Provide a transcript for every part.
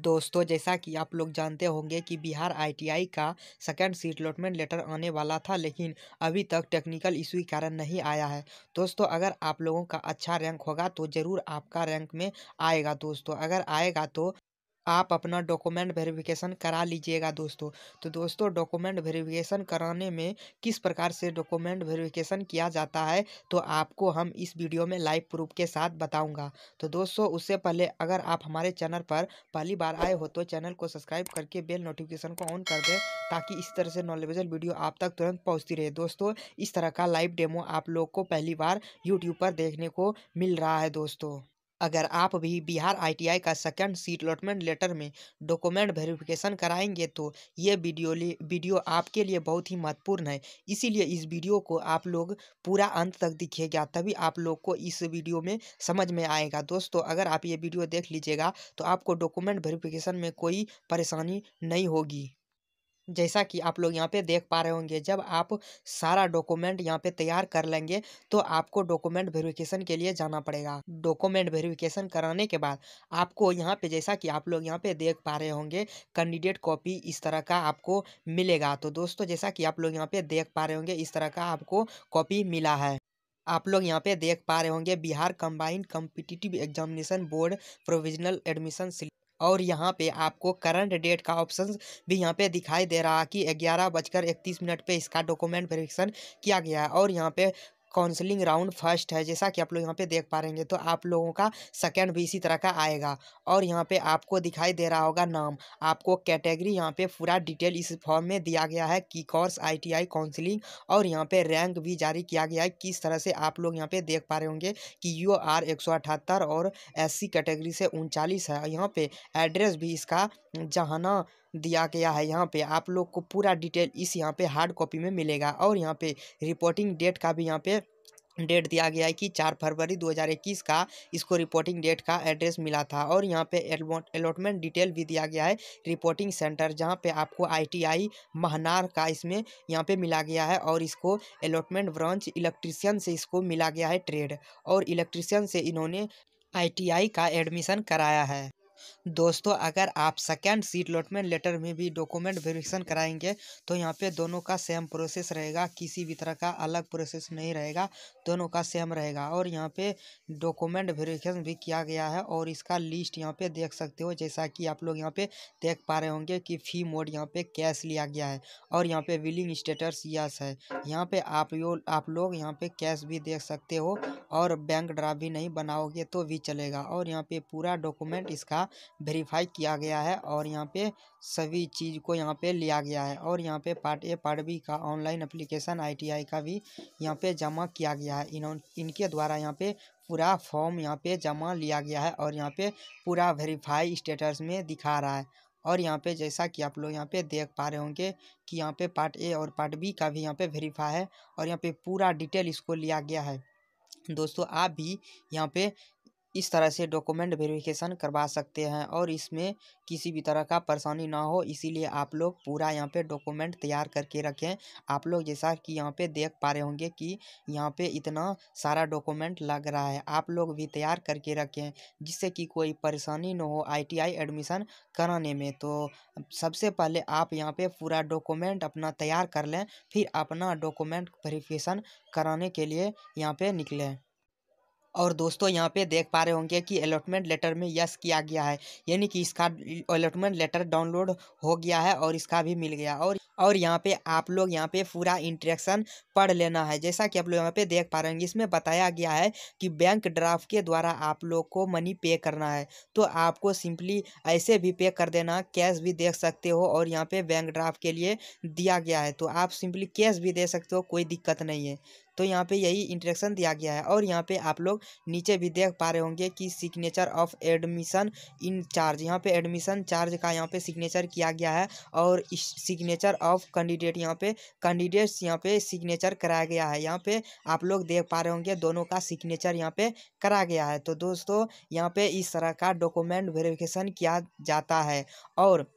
दोस्तों जैसा कि आप लोग जानते होंगे कि बिहार आईटीआई का सेकेंड अलॉटमेंट लेटर आने वाला था लेकिन अभी तक टेक्निकल इशू के कारण नहीं आया है दोस्तों अगर आप लोगों का अच्छा रैंक होगा तो ज़रूर आपका रैंक में आएगा दोस्तों अगर आएगा तो आप अपना डॉक्यूमेंट वेरिफिकेशन करा लीजिएगा दोस्तों तो दोस्तों डॉक्यूमेंट वेरिफिकेशन कराने में किस प्रकार से डॉक्यूमेंट वेरिफिकेशन किया जाता है तो आपको हम इस वीडियो में लाइव प्रूफ के साथ बताऊंगा तो दोस्तों उससे पहले अगर आप हमारे चैनल पर पहली बार आए हो तो चैनल को सब्सक्राइब करके बेल नोटिफिकेशन को ऑन कर दें ताकि इस तरह से नॉलेजल वीडियो आप तक तुरंत पहुँचती रहे दोस्तों इस तरह का लाइव डेमो आप लोग को पहली बार यूट्यूब पर देखने को मिल रहा है दोस्तों अगर आप भी बिहार आईटीआई का सेकेंड सीट अलॉटमेंट लेटर में डॉक्यूमेंट वेरिफिकेशन कराएंगे तो ये वीडियो वीडियो आपके लिए बहुत ही महत्वपूर्ण है इसीलिए इस वीडियो को आप लोग पूरा अंत तक दिखेगा तभी आप लोग को इस वीडियो में समझ में आएगा दोस्तों अगर आप ये वीडियो देख लीजिएगा तो आपको डॉक्यूमेंट वेरिफिकेशन में कोई परेशानी नहीं होगी जैसा कि आप लोग यहाँ पे देख पा रहे होंगे जब आप सारा डॉक्यूमेंट यहाँ पे तैयार कर लेंगे तो आपको डॉक्यूमेंट वेरिफिकेशन के लिए जाना पड़ेगा डॉक्यूमेंट वेरिफिकेशन कराने के बाद आपको यहाँ पे जैसा कि आप लोग यहाँ पे देख पा रहे होंगे कैंडिडेट कॉपी इस तरह का आपको मिलेगा तो दोस्तों जैसा कि आप लोग यहाँ पे देख पा रहे होंगे इस तरह का आपको कॉपी मिला है आप लोग यहाँ पे देख पा रहे होंगे Bihar combined competitive examination board provisional admission और यहाँ पे आपको करंट डेट का ऑप्शन भी यहाँ पे दिखाई दे रहा कि ग्यारह बजकर इकतीस मिनट पे इसका डॉक्यूमेंट वेरिफिकेशन किया गया है और यहाँ पे काउंसलिंग राउंड फर्स्ट है जैसा कि आप लोग यहाँ पे देख पा रहेंगे तो आप लोगों का सेकंड भी इसी तरह का आएगा और यहाँ पे आपको दिखाई दे रहा होगा नाम आपको कैटेगरी यहाँ पे पूरा डिटेल इस फॉर्म में दिया गया है की कोर्स आई काउंसलिंग और यहाँ पे रैंक भी जारी किया गया है किस तरह से आप लोग यहाँ पे देख पा रहे होंगे कि यू आर और एस कैटेगरी से उनचालीस है यहाँ पर एड्रेस भी इसका जहाना दिया गया है यहाँ पे आप लोग को पूरा डिटेल इस यहाँ पे हार्ड कॉपी में मिलेगा और यहाँ पे रिपोर्टिंग डेट का भी यहाँ पे डेट दिया गया है कि चार फरवरी 2021 का इसको रिपोर्टिंग डेट का एड्रेस मिला था और यहाँ पे अलॉटमेंट डिटेल भी दिया गया है रिपोर्टिंग सेंटर जहाँ पे आपको आईटीआई महनार का इसमें यहाँ पे मिला गया है और इसको अलॉटमेंट ब्रांच इलेक्ट्रिशियन से इसको मिला गया है ट्रेड और इलेक्ट्रिशियन से इन्होंने आई का एडमिशन कराया है दोस्तों अगर आप सेकेंड सीट लोटमेंट लेटर में भी डॉक्यूमेंट वेरिफिकेशन कराएंगे तो यहाँ पे दोनों का सेम प्रोसेस रहेगा किसी भी तरह का अलग प्रोसेस नहीं रहेगा दोनों का सेम रहेगा और यहाँ पे डॉक्यूमेंट वेरिफिकेशन भी किया गया है और इसका लिस्ट यहाँ पे देख सकते हो जैसा कि आप लोग यहाँ पे देख पा रहे होंगे कि फी मोड यहाँ पे कैश लिया गया है और यहाँ पे बिलिंग स्टेटस यस है यहाँ पे आप यो आप लोग यहाँ पे कैश भी देख सकते हो और बैंक ड्राफ्ट भी नहीं बनाओगे तो भी चलेगा और यहाँ पे पूरा डॉक्यूमेंट इसका वेरीफाई किया गया है और यहाँ पे सभी चीज़ को यहाँ पे लिया गया है और यहाँ पे पार्ट ए पार्ट बी का ऑनलाइन अप्लीकेशन आई का भी यहाँ पे जमा किया गया है इन इनके द्वारा यहाँ पे पूरा फॉर्म यहाँ पे जमा लिया गया है और यहाँ पे पूरा वेरीफाई स्टेटस में दिखा रहा है और यहाँ पे जैसा कि आप लोग यहाँ पे देख पा रहे होंगे कि यहाँ पे पार्ट ए और पार्ट बी का भी यहाँ पे वेरीफाई है और यहाँ पे पूरा डिटेल इसको लिया गया है दोस्तों आप भी यहाँ पे इस तरह से डॉक्यूमेंट वेरिफिकेशन करवा सकते हैं और इसमें किसी भी तरह का परेशानी ना हो इसीलिए आप लोग पूरा यहाँ पे डॉक्यूमेंट तैयार करके रखें आप लोग जैसा कि यहाँ पे देख पा रहे होंगे कि यहाँ पे इतना सारा डॉक्यूमेंट लग रहा है आप लोग भी तैयार करके रखें जिससे कि कोई परेशानी ना हो आईटीआई एडमिशन कराने में तो सबसे पहले आप यहाँ पर पूरा डॉक्यूमेंट अपना तैयार कर लें फिर अपना डॉक्यूमेंट वेरिफिकेशन कराने के लिए यहाँ पर निकलें और दोस्तों यहाँ पे देख पा रहे होंगे कि अलॉटमेंट लेटर में यस किया गया है यानी कि इसका अलॉटमेंट लेटर डाउनलोड हो गया है और इसका भी मिल गया और और यहाँ पे आप लोग यहाँ पे पूरा इंट्रैक्शन पढ़ लेना है जैसा कि आप लोग यहाँ पे देख पा रहे होंगे इसमें बताया गया है कि बैंक ड्राफ्ट के द्वारा आप लोग को मनी पे करना है तो आपको सिंपली ऐसे भी पे कर देना कैश भी देख सकते हो और यहाँ पे बैंक ड्राफ्ट के लिए दिया गया है तो आप सिंपली कैश भी दे सकते हो कोई दिक्कत नहीं है तो यहाँ पे यही इंट्रेक्शन दिया गया है और यहाँ पे आप लोग नीचे भी देख पा रहे होंगे कि signature of admission in charge यहाँ पे एडमिशन चार्ज का यहाँ पे सिग्नेचर किया गया है और सिग्नेचर ऑफ कैंडिडेट यहाँ पे कैंडिडेट्स यहाँ पे सिग्नेचर कराया गया है यहाँ पे आप लोग देख पा रहे होंगे दोनों का सिग्नेचर यहाँ पे करा गया है तो दोस्तों यहाँ पे इस तरह का डॉक्यूमेंट वेरिफिकेशन किया जाता है और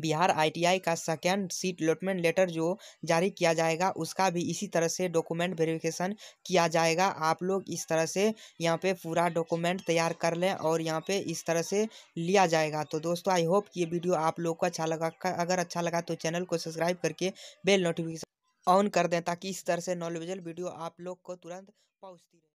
बिहार आईटीआई का सेकेंड सीट अलॉटमेंट लेटर जो जारी किया जाएगा उसका भी इसी तरह से डॉक्यूमेंट वेरिफिकेशन किया जाएगा आप लोग इस तरह से यहाँ पे पूरा डॉक्यूमेंट तैयार कर लें और यहाँ पे इस तरह से लिया जाएगा तो दोस्तों आई होप कि ये वीडियो आप लोग को अच्छा लगा अगर अच्छा लगा तो चैनल को सब्सक्राइब करके बेल नोटिफिकेशन ऑन कर दें ताकि इस तरह से नॉलेजल वीडियो आप लोग को तुरंत पहुँचती रहे